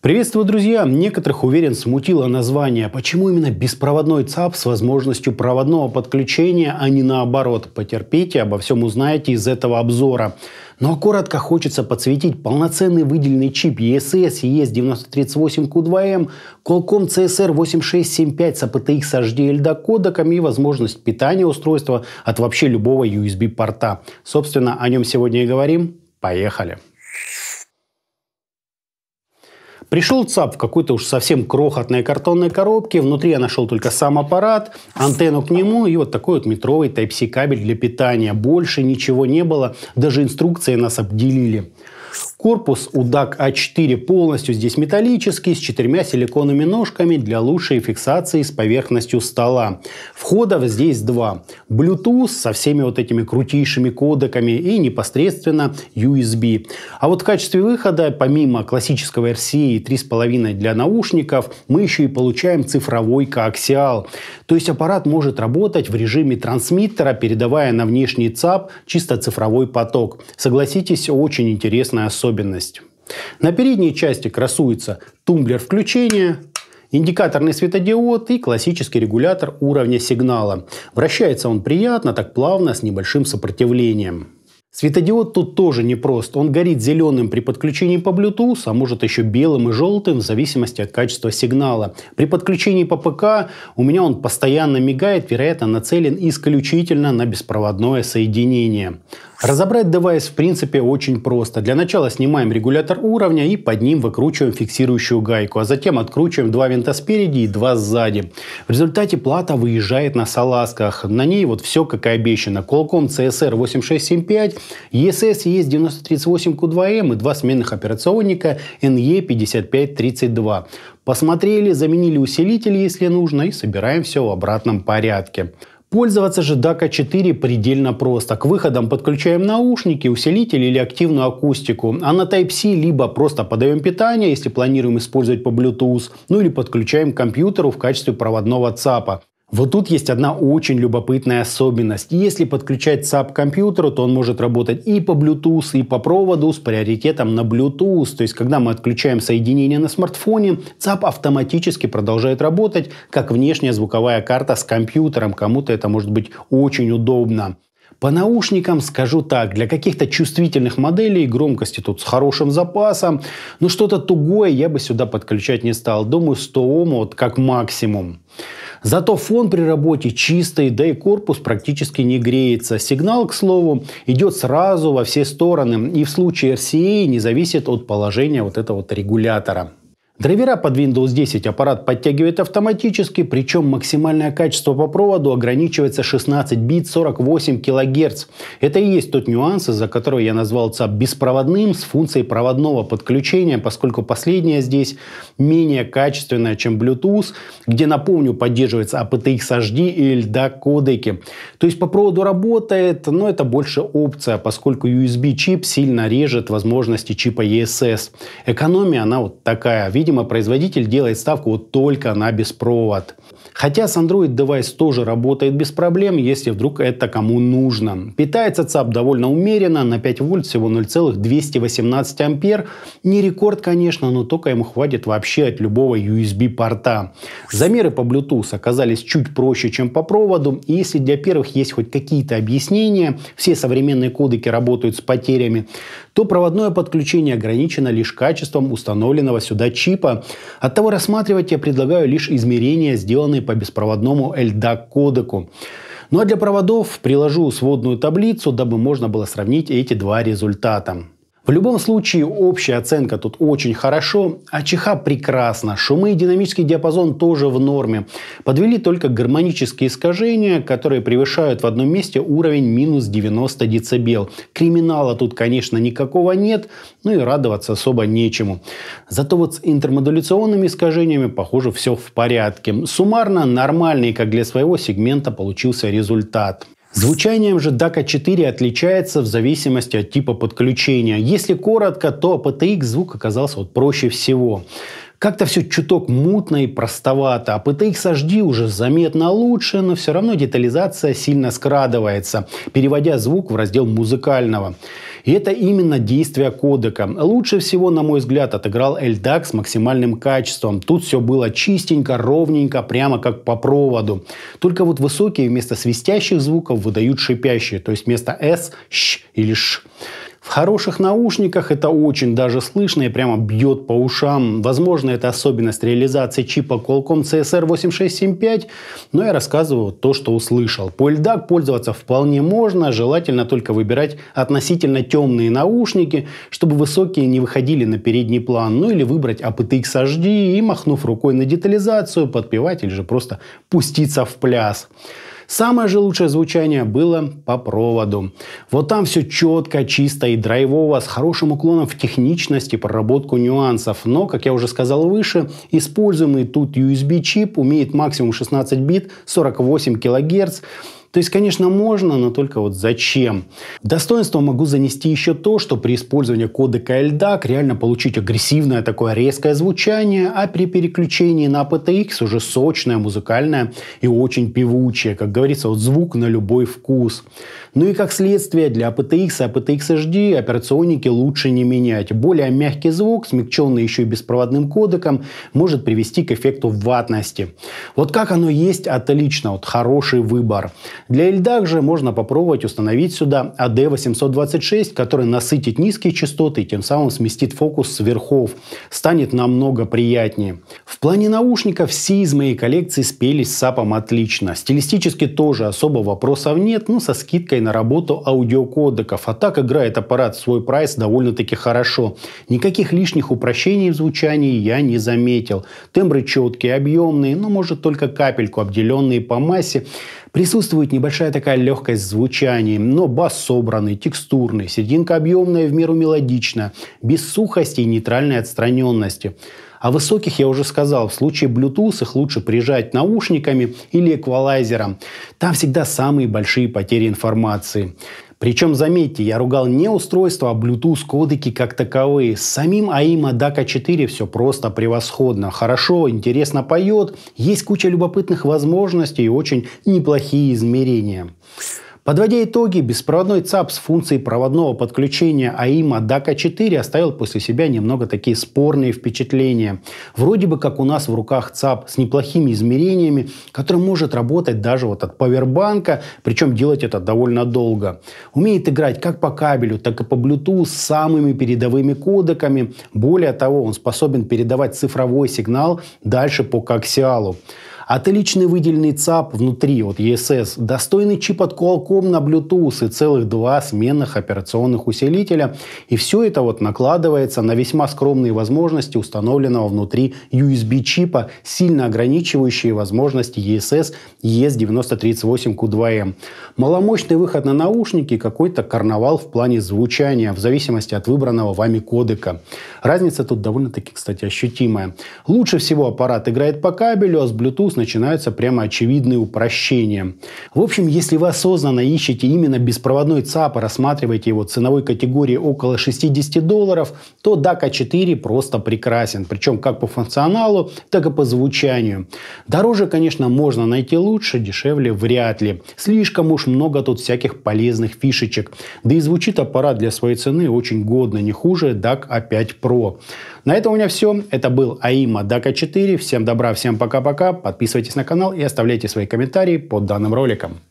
Приветствую, друзья! Некоторых, уверен, смутило название. Почему именно беспроводной ЦАП с возможностью проводного подключения, а не наоборот? Потерпите, обо всем узнаете из этого обзора. Но коротко хочется подсветить полноценный выделенный чип ESS ES9038Q2M, Qualcomm CSR8675 с APTX HDL кодеком и возможность питания устройства от вообще любого USB-порта. Собственно, о нем сегодня и говорим. Поехали! Поехали! Пришел ЦАП в какой-то уж совсем крохотной картонной коробке. Внутри я нашел только сам аппарат, антенну к нему и вот такой вот метровый Type-C кабель для питания. Больше ничего не было. Даже инструкции нас обделили. Корпус у DAC-A4 а полностью здесь металлический, с четырьмя силиконовыми ножками для лучшей фиксации с поверхностью стола. Входов здесь два. Bluetooth со всеми вот этими крутейшими кодеками и непосредственно USB. А вот в качестве выхода, помимо классического RCA 3.5 для наушников, мы еще и получаем цифровой коаксиал. То есть аппарат может работать в режиме трансмиттера, передавая на внешний ЦАП чисто цифровой поток. Согласитесь, очень интересная особенность особенность. На передней части красуется тумблер включения, индикаторный светодиод и классический регулятор уровня сигнала. Вращается он приятно, так плавно, с небольшим сопротивлением. Светодиод тут тоже непрост. Он горит зеленым при подключении по Bluetooth, а может еще белым и желтым в зависимости от качества сигнала. При подключении по ПК у меня он постоянно мигает, вероятно нацелен исключительно на беспроводное соединение. Разобрать девайс в принципе очень просто. Для начала снимаем регулятор уровня и под ним выкручиваем фиксирующую гайку, а затем откручиваем два винта спереди и два сзади. В результате плата выезжает на салазках. На ней вот все как и обещано. Qualcomm CSR 8675, ESS ES9038Q2M и два сменных операционника NE5532. Посмотрели, заменили усилитель, если нужно, и собираем все в обратном порядке. Пользоваться же DACA 4 предельно просто. К выходам подключаем наушники, усилитель или активную акустику. А на Type-C либо просто подаем питание, если планируем использовать по Bluetooth, ну или подключаем к компьютеру в качестве проводного ЦАПа. Вот тут есть одна очень любопытная особенность. Если подключать SAP к компьютеру, то он может работать и по Bluetooth, и по проводу с приоритетом на Bluetooth. То есть, когда мы отключаем соединение на смартфоне, SAP автоматически продолжает работать, как внешняя звуковая карта с компьютером. Кому-то это может быть очень удобно. По наушникам скажу так, для каких-то чувствительных моделей громкости тут с хорошим запасом, но что-то тугое я бы сюда подключать не стал. Думаю, 100 Ом вот как максимум. Зато фон при работе чистый, да и корпус практически не греется. Сигнал, к слову, идет сразу во все стороны и в случае RCA не зависит от положения вот этого вот регулятора. Драйвера под Windows 10 аппарат подтягивает автоматически, причем максимальное качество по проводу ограничивается 16 бит 48 кГц. Это и есть тот нюанс, из-за которого я назвал ЦАП беспроводным с функцией проводного подключения, поскольку последнее здесь менее качественное, чем Bluetooth, где, напомню, поддерживается aptX HD и LDAC кодеки. То есть по проводу работает, но это больше опция, поскольку USB-чип сильно режет возможности чипа ESS. Экономия она вот такая. Видите, видимо, производитель делает ставку вот только на беспровод. Хотя с Android девайс тоже работает без проблем, если вдруг это кому нужно. Питается ЦАП довольно умеренно, на 5 вольт всего 0,218 ампер. Не рекорд, конечно, но только ему хватит вообще от любого USB порта. Замеры по Bluetooth оказались чуть проще, чем по проводу. И если для первых есть хоть какие-то объяснения, все современные кодеки работают с потерями, то проводное подключение ограничено лишь качеством установленного сюда чипа типа. Оттого рассматривать я предлагаю лишь измерения, сделанные по беспроводному LDAC кодеку. Ну а для проводов приложу сводную таблицу, дабы можно было сравнить эти два результата. В любом случае, общая оценка тут очень хорошо, а ЧХ прекрасно, шумы и динамический диапазон тоже в норме. Подвели только гармонические искажения, которые превышают в одном месте уровень минус 90 дБ. Криминала тут, конечно, никакого нет, ну и радоваться особо нечему. Зато вот с интермодуляционными искажениями, похоже, все в порядке. Суммарно нормальный, как для своего сегмента, получился результат. Звучанием же DACA 4 отличается в зависимости от типа подключения. Если коротко, то PTX звук оказался вот проще всего. Как-то все чуток мутно и простовато. А PTX HD уже заметно лучше, но все равно детализация сильно скрадывается, переводя звук в раздел музыкального. И это именно действие кодека. Лучше всего, на мой взгляд, отыграл LDAC с максимальным качеством. Тут все было чистенько, ровненько, прямо как по проводу. Только вот высокие вместо свистящих звуков выдают шипящие, то есть вместо S – «щ» или «ш». В хороших наушниках это очень даже слышно и прямо бьет по ушам. Возможно, это особенность реализации чипа Qualcomm CSR8675, но я рассказываю то, что услышал. По LDAC пользоваться вполне можно, желательно только выбирать относительно темные наушники, чтобы высокие не выходили на передний план, ну или выбрать aptX HD и, махнув рукой на детализацию, подпевать или же просто пуститься в пляс. Самое же лучшее звучание было по проводу. Вот там все четко, чисто и драйвово, с хорошим уклоном в техничности, проработку нюансов. Но, как я уже сказал выше, используемый тут USB-чип умеет максимум 16 бит, 48 килогерц. То есть, конечно, можно, но только вот зачем? Достоинство могу занести еще то, что при использовании кодека LDAC реально получить агрессивное такое резкое звучание, а при переключении на PTX уже сочное, музыкальное и очень певучее. Как говорится, вот звук на любой вкус. Ну и как следствие, для APTX и APTX HD операционники лучше не менять. Более мягкий звук, смягченный еще и беспроводным кодеком, может привести к эффекту ватности. Вот как оно есть, отлично, вот хороший выбор. Для LDAC же можно попробовать установить сюда AD826, а который насытит низкие частоты и тем самым сместит фокус сверхов, станет намного приятнее. В плане наушников все из моей коллекции спелись с сапом отлично. Стилистически тоже особо вопросов нет, но со скидкой на работу аудиокодеков. А так играет аппарат свой прайс довольно-таки хорошо. Никаких лишних упрощений в звучании я не заметил. Тембры четкие, объемные, но может только капельку обделенные по массе. Присутствует не небольшая такая легкость звучания, но бас собранный, текстурный, серединка объемная, в меру мелодичная, без сухости и нейтральной отстраненности. О высоких я уже сказал, в случае Bluetooth их лучше прижать наушниками или эквалайзером. Там всегда самые большие потери информации. Причем, заметьте, я ругал не устройство, а Bluetooth кодеки как таковые. С самим AIM DACA 4 все просто превосходно. Хорошо, интересно поет, есть куча любопытных возможностей и очень неплохие измерения. Подводя итоги, беспроводной ЦАП с функцией проводного подключения АИМа DACA-4 оставил после себя немного такие спорные впечатления. Вроде бы как у нас в руках ЦАП с неплохими измерениями, который может работать даже вот от павербанка, причем делать это довольно долго. Умеет играть как по кабелю, так и по Bluetooth с самыми передовыми кодеками. Более того, он способен передавать цифровой сигнал дальше по коаксиалу. Отличный а ты выделенный ЦАП внутри от ESS, достойный чип от Qualcomm на Bluetooth и целых два сменных операционных усилителя. И все это вот накладывается на весьма скромные возможности установленного внутри USB чипа, сильно ограничивающие возможности ESS ES9038Q2M. Маломощный выход на наушники какой-то карнавал в плане звучания, в зависимости от выбранного вами кодека. Разница тут довольно-таки, кстати, ощутимая. Лучше всего аппарат играет по кабелю, а с Bluetooth начинаются прямо очевидные упрощения. В общем, если вы осознанно ищете именно беспроводной ЦАП а рассматриваете его ценовой категории около 60 долларов, то DACA 4 а просто прекрасен. Причем как по функционалу, так и по звучанию. Дороже, конечно, можно найти лучше, дешевле вряд ли. Слишком уж много тут всяких полезных фишечек. Да и звучит аппарат для своей цены очень годно, не хуже DAC A5 Pro. На этом у меня все. Это был АИМа DACA 4. А всем добра, всем пока-пока. Подписывайтесь подписывайтесь на канал и оставляйте свои комментарии под данным роликом.